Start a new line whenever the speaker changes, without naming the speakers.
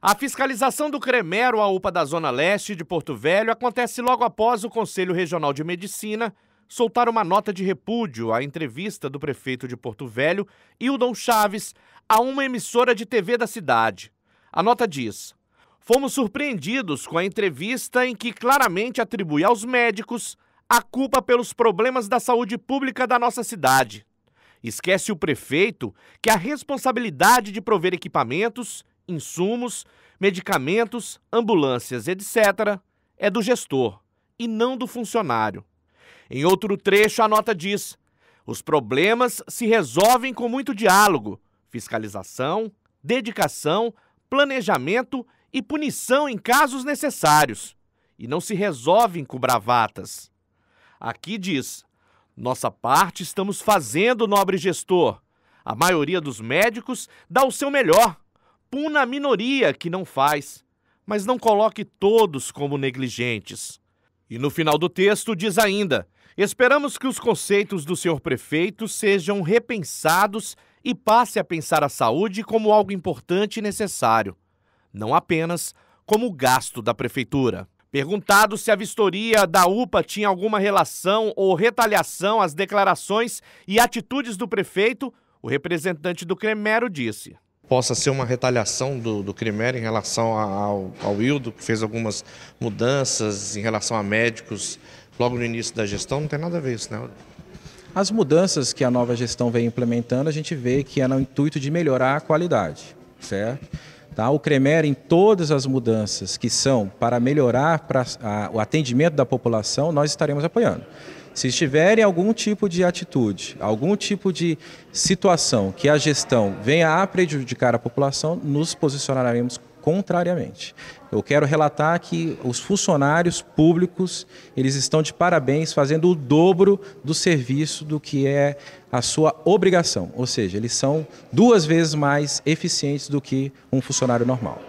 A fiscalização do Cremero à UPA da Zona Leste de Porto Velho acontece logo após o Conselho Regional de Medicina soltar uma nota de repúdio à entrevista do prefeito de Porto Velho, Hildon Chaves, a uma emissora de TV da cidade. A nota diz: Fomos surpreendidos com a entrevista em que claramente atribui aos médicos a culpa pelos problemas da saúde pública da nossa cidade. Esquece o prefeito que a responsabilidade de prover equipamentos insumos, medicamentos, ambulâncias, etc., é do gestor e não do funcionário. Em outro trecho, a nota diz: os problemas se resolvem com muito diálogo, fiscalização, dedicação, planejamento e punição em casos necessários, e não se resolvem com bravatas. Aqui diz: nossa parte estamos fazendo, nobre gestor. A maioria dos médicos dá o seu melhor puna a minoria que não faz, mas não coloque todos como negligentes. E no final do texto diz ainda: esperamos que os conceitos do senhor prefeito sejam repensados e passe a pensar a saúde como algo importante e necessário, não apenas como gasto da prefeitura. Perguntado se a vistoria da UPA tinha alguma relação ou retaliação às declarações e atitudes do prefeito, o representante do Cremero disse: possa ser uma retaliação do, do CRIMER em relação ao, ao Hildo, que fez algumas mudanças em relação a médicos logo no início da gestão, não tem nada a ver isso, né?
As mudanças que a nova gestão vem implementando, a gente vê que é no intuito de melhorar a qualidade, certo? Tá? O CREMER, em todas as mudanças que são para melhorar pra, a, o atendimento da população, nós estaremos apoiando. Se estiverem algum tipo de atitude, algum tipo de situação que a gestão venha a prejudicar a população, nos posicionaremos Contrariamente, eu quero relatar que os funcionários públicos eles estão de parabéns fazendo o dobro do serviço do que é a sua obrigação, ou seja, eles são duas vezes mais eficientes do que um funcionário normal.